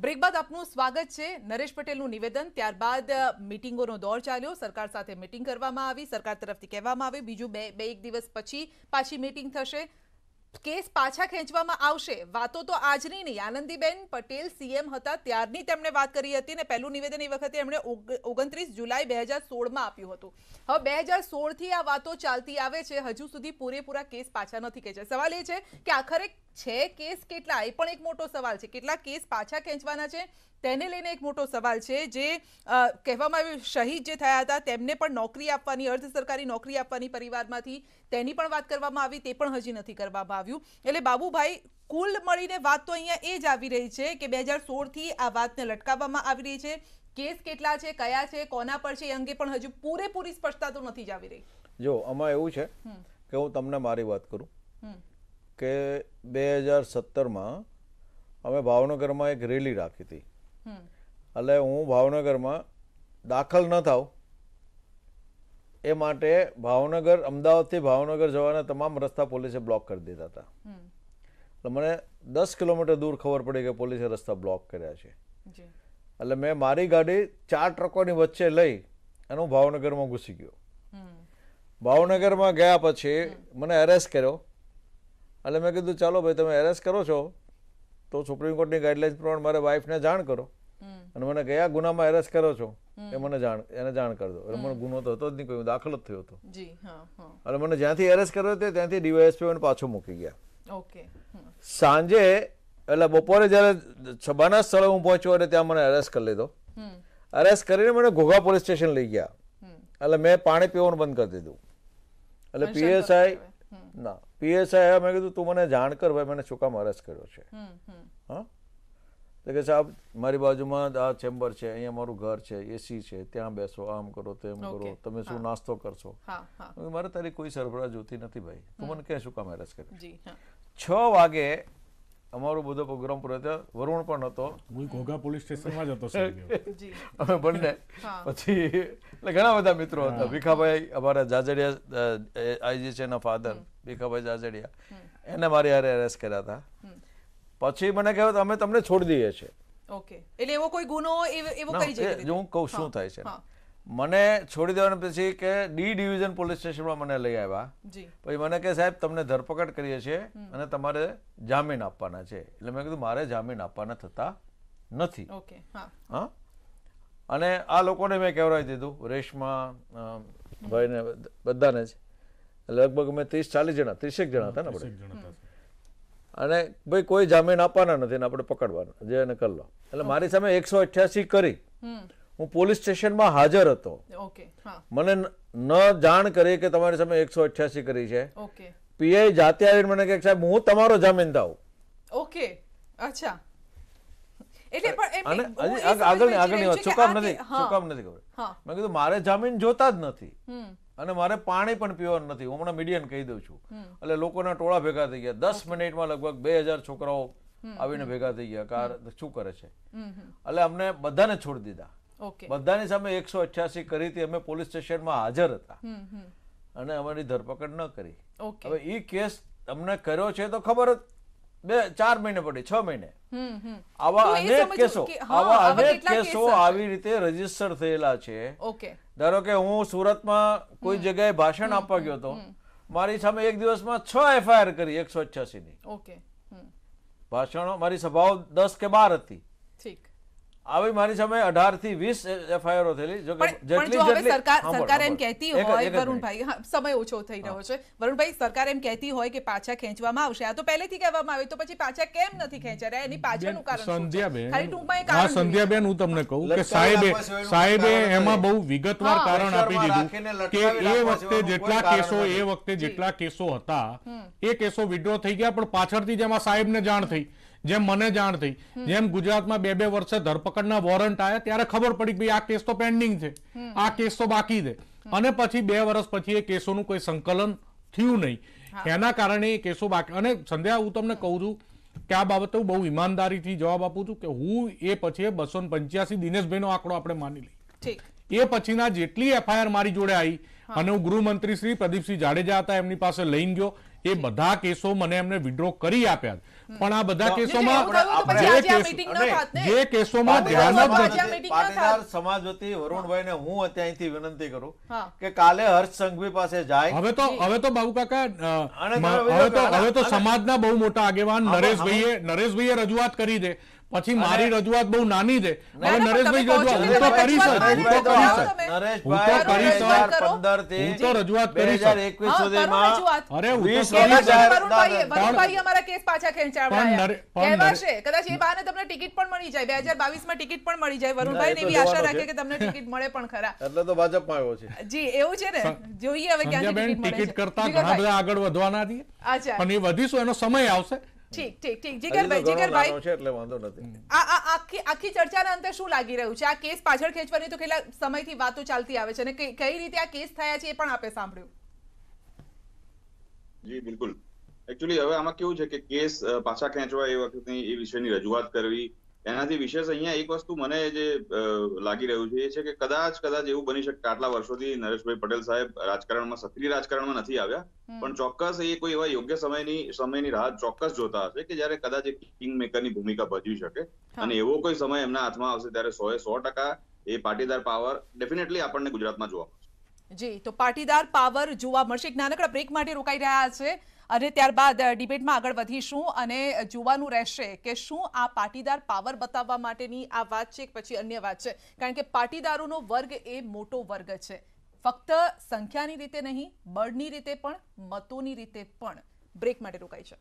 break બાદ આપનું સ્વાગત છે નરેશ પટેલનું નિવેદન ત્યારબાદ મિટિંગોનો દોર ચાલ્યો સરકાર સાથે મિટિંગ કરવામાં આવી સરકાર તરફથી કહેવામાં આવી બીજું બે બે એક દિવસ પછી પાછી મિટિંગ થશે કેસ પાછા ખેંચવામાં આવશે વાતો તો આજનીની આનંદીબેન પટેલ સીએમ હતા ત્યારેની તેમણે વાત કરી હતી ને પહેલું નિવેદન એ વખતે એમણે 29 જુલાઈ 2016 માં આપ્યું હતું હવે 2016 થી આ વાતો ચાલતી આવે છે હજુ સુધી પૂરેપૂરો કેસ પાછા નથી ખેંચાય સવાલ એ છે કે આખરે છે કે કેસ કેટલા એ પણ એક મોટો સવાલ છે કેટલા કેસ પાછા ખેંચવાના છે તેના લઈને એક મોટો સવાલ છે જે કહેવામાં આવી શહીદ જે થયા હતા તેમણે પણ નોકરી આપવાની અર્ધ સરકારી નોકરી આપવાની પરિવારમાંથી તેની પણ વાત કરવામાં આવી તે પણ હજી નથી કરવામાં આવી આવ્યું એટલે બાબુભાઈ કુલ મળીને વાત તો અહીંયા એ જ આવી રહી છે કે બે હજાર સોળથી આ વાતને લટકાવવામાં આવી રહી છે કેસ કેટલા છે કયા છે કોના પર છે એ અંગે પણ હજુ પૂરેપૂરી સ્પષ્ટતા તો નથી જ આવી રહી જો આમાં એવું છે કે હું તમને મારી વાત કરું કે બે હજાર સત્તરમાં અમે ભાવનગરમાં એક રેલી રાખી હતી એટલે હું ભાવનગરમાં દાખલ ન થાઉં એ માટે ભાવનગર અમદાવાદથી ભાવનગર જવાના તમામ રસ્તા પોલીસે બ્લોક કરી દીધા હતા એટલે મને દસ કિલોમીટર દૂર ખબર પડી કે પોલીસે રસ્તા બ્લોક કર્યા છે એટલે મેં મારી ગાડી ચાર ટ્રકોની વચ્ચે લઈ અને હું ભાવનગરમાં ઘૂસી ગયો ભાવનગરમાં ગયા પછી મને એરેસ્ટ કર્યો એટલે મેં કીધું ચાલો ભાઈ તમે એરેસ્ટ કરો છો તો સુપ્રીમ કોર્ટની ગાઈડલાઇન્સ પ્રમાણે મારે વાઇફને જાણ કરો અને મને કયા ગુનામાં એરેસ્ટ કરો છો એ મને જાણ એને જાણ કરી દો એટલે મને ગુનો તો હતો જ નહીં કોઈ દાખલ જ થયો હતો એટલે મને જ્યાંથી એરેસ્ટ કર્યો તે ત્યાંથી ડીવાયએસપી મને પાછો મૂકી ગયા ઓકે સાંજે એટલે બપોરે જ્યારે છબાના સ્થળે હું પહોંચ્યો એટલે ત્યાં મને એરેસ્ટ કરી લીધો અરેસ્ટ કરીને મને ઘોઘા પોલીસ સ્ટેશન લઈ ગયા એટલે મેં પાણી પીવાનું બંધ કરી દીધું એટલે પીએસઆઈ ના પીએસઆઈ મેં કીધું તું મને જાણ કર ભાઈ મને શું કામ અરેસ્ટ કર્યો છે હા તો કે સાહેબ મારી બાજુમાં આ ચેમ્બર છે અહીંયા મારું ઘર છે એસી છે ત્યાં બેસો આમ કરો તેમ કરો તમે શું નાસ્તો કરશો મારે તારી કોઈ સરભરા જોતી નથી ભાઈ તું મને કહે શું કામ હેરાસ કરી છ વાગે અમારો બધો પ્રોગ્રામ પૂરો થયો વરુણ પણ હતો હું ઘોઘા પોલીસ સ્ટેશનમાં જ હતો અમે બંને પછી એટલે ઘણા બધા મિત્રો હતા ભીખાભાઈ અમારા જાજડિયા આઈજી છે એના ફાધર ભીખાભાઈ જાજડિયા એને મારી હારે એરેસ્ટ કર્યા હતા પછી મને કહેવાય અમે તમને છોડી દઈએ છીએ એવો કોઈ ગુનો એવો કઈ હું કહું શું થાય છે મને છોડી દેવાના પછી કે ડી ડિવિઝન પોલીસ સ્ટેશનમાં મને લઈ આવ્યા પછી મને કે સાહેબ તમને ધરપકડ કરીએ છીએ અને તમારે જામીન આપવાના છે એટલે મેં કીધું મારે જામીન આપવાના થતા નથી હા અને આ લોકોને મેં કહેવડાવી દીધું રેશમા ભાઈને બધાને જ લગભગ મેં ત્રીસ ચાલીસ જણા ત્રીસેક જણા હતા ને આપણે અને ભાઈ કોઈ જામીન આપવાના નથી આપણે પકડવાના જે એને કરી એટલે મારી સામે એકસો કરી હું પોલીસ સ્ટેશનમાં હાજર હતો મને ન જાણ કરી કે તમારી સામે એકસો અઠ્યાસી કરી છે પીઆઈ જાતે આવીને મને કે સાહેબ હું તમારો જામીન થાઉં ઓકે અચ્છા અને આગળ આગળની વાત નથી શું નથી ખબર મેં કીધું મારે જામીન જોતા જ નથી અને મારે પાણી પણ પીવાનું નથી હું હમણાં મીડિયન કહી દઉં છું એટલે લોકોના ટોળા ભેગા થઈ ગયા દસ મિનિટમાં લગભગ બે હજાર છોકરાઓ આવીને ભેગા થઈ ગયા કાર શું કરે છે એટલે અમને બધાને છોડી દીધા બધાની સામે એકસો અઠ્યાસી કરી હતી અમે પોલીસ સ્ટેશનમાં હાજર હતા અને અમારી ધરપકડ ન કરી હવે એ કેસ તમને કર્યો છે તો ખબર જ બે ચાર મહિને પડે છ મહિને આવા અનેક કેસો આવા અનેક કેસો આવી રીતે રજીસ્ટર થયેલા છે ધારો કે હું સુરતમાં કોઈ જગ્યાએ ભાષણ આપવા ગયો હતો મારી સામે એક દિવસમાં છ એફઆઈઆર કરી એકસો અઠ્યાસી ની ઓકે ભાષણો મારી સભાઓ દસ કે બાર હતી ઠીક આવી મારી સામે 18 થી 20 એફઆઈઆરો થયેલી સરકાર એમ કહેતી હોય વરુણભાઈ સમય ઓછો થઈ રહ્યો છે વરુણભાઈ સરકાર એમ કહેતી હોય કે પાછા ખેંચવામાં આવશે આ તો પહેલેથી કહેવામાં આવે તો પછી પાછા કેમ નથી ખેંચી એની પાછળનું કારણ સંધ્યાબેન સંધ્યાબેન હું તમને કહું કે સાહેબે સાહેબે એમાં બહુ વિગતવાર કારણ આપી દીધું કે એ વખતે જેટલા કેસો એ વખતે જેટલા કેસો હતા એ કેસો વિડ્રો થઈ ગયા પણ પાછળથી જેમાં સાહેબને જાણ થઈ જેમ મને જાણ થઈ જેમ ગુજરાતમાં બે બે વર્ષે ધરપકડના વોરંટ આવ્યા ત્યારે ખબર પડી કે આ કેસ તો પેન્ડિંગ છે આ કેસ તો બાકી છે અને પછી બે વર્ષ પછી એ કેસોનું કોઈ સંકલન થયું નહીં એના કારણે એ કેસો બાકી અને સંધ્યા હું તમને કહું છું કે આ બાબતે હું બહુ ઈમાનદારીથી જવાબ આપું છું કે હું એ પછી બસો પંચ્યાસી દિનેશભાઈનો આંકડો આપણે માની લઈ એ પછીના જેટલી એફઆઈઆર મારી જોડે આવી અને હું ગૃહમંત્રી શ્રી પ્રદીપસિંહ જાડેજા હતા એમની પાસે લઈને ગયો એ બધા કેસો મને એમને વિડ્રો કરી આપ્યા પણ આ બધા કેસોમાં જે કેસોમાં પાટીદાર સમાજ વતી વરુણભાઈ ને હું અત્યારથી વિનંતી કરું કે કાલે હર્ષ સંઘવી પાસે જાય હવે તો હવે તો બાબુ કાકા હવે તો હવે તો સમાજના બહુ મોટા આગેવાન નરેશભાઈએ નરેશભાઈએ રજૂઆત કરી દે પછી મારી રજૂઆત બહુ નાની છે હવે નરેશભાઈ રજૂઆત હું તો કરીશ રજૂઆત કરીશ કદાચ એ બહાને તમને ટિકિટ પણ મળી જાય બે હજાર બાવીસ માં ટિકિટ પણ મળી જાય વરુણભાઈ ને એવી આશા રાખે કે તમને ટિકિટ મળે પણ ખરા એટલે તો એવું છે ને જોઈએ ટિકિટ કરતા ઘણા બધા આગળ વધવાના છીએ પણ એ વધીશું એનો સમય આવશે ઠીક ઠીક ઠીક જીગરભાઈ જીગરભાઈ એટલે વાંધો નથી આ આ આખી આખી ચર્ચાના અંતે શું લાગી રહ્યું છે આ કેસ પાછળ ખેંચવાની તો કેટલા સમયથી વાતો ચાલતી આવે છે અને કઈ રીતે આ કેસ થયા છે એ પણ આપે સાંભળ્યું જી બિલકુલ એકચ્યુઅલી હવે આમાં કેવું છે કે કેસ પાછા ખેંચવા એ વખતની એ વિશેની રજૂઆત કરવી એનાથી વિશેષ અહીંયા એક વસ્તુ મને જે લાગી રહ્યું છે એ છે કે કદાચ કદાચ એવું બની શકે આટલા વર્ષોથી નરેશભાઈ પટેલ સાહેબ રાજકારણમાં સક્રિય રાજકારણમાં નથી આવ્યા પણ ચોક્કસ એ કોઈ એવા યોગ્ય સમયની સમયની રાહ ચોક્કસ જોતા હશે કે જયારે કદાચ એક કિંગ મેકરની ભૂમિકા ભજવી શકે અને એવો કોઈ સમય એમના હાથમાં આવશે ત્યારે સો એ સો ટકા એ પાટીદાર પાવર ડેફિનેટલી આપણને ગુજરાતમાં જોવા મળશે જી તો પાટીદાર પાવર જોવા મળશે એક નાનકડા બ્રેક માટે રોકાઈ રહ્યા છે અને ત્યારબાદ ડિબેટમાં આગળ વધીશું અને જોવાનું રહેશે કે શું આ પાટીદાર પાવર બતાવવા માટેની આ વાત છે પછી અન્ય વાત છે કારણ કે પાટીદારોનો વર્ગ એ મોટો વર્ગ છે ફક્ત સંખ્યાની રીતે નહીં બળની રીતે પણ મતોની રીતે પણ બ્રેક માટે રોકાય છે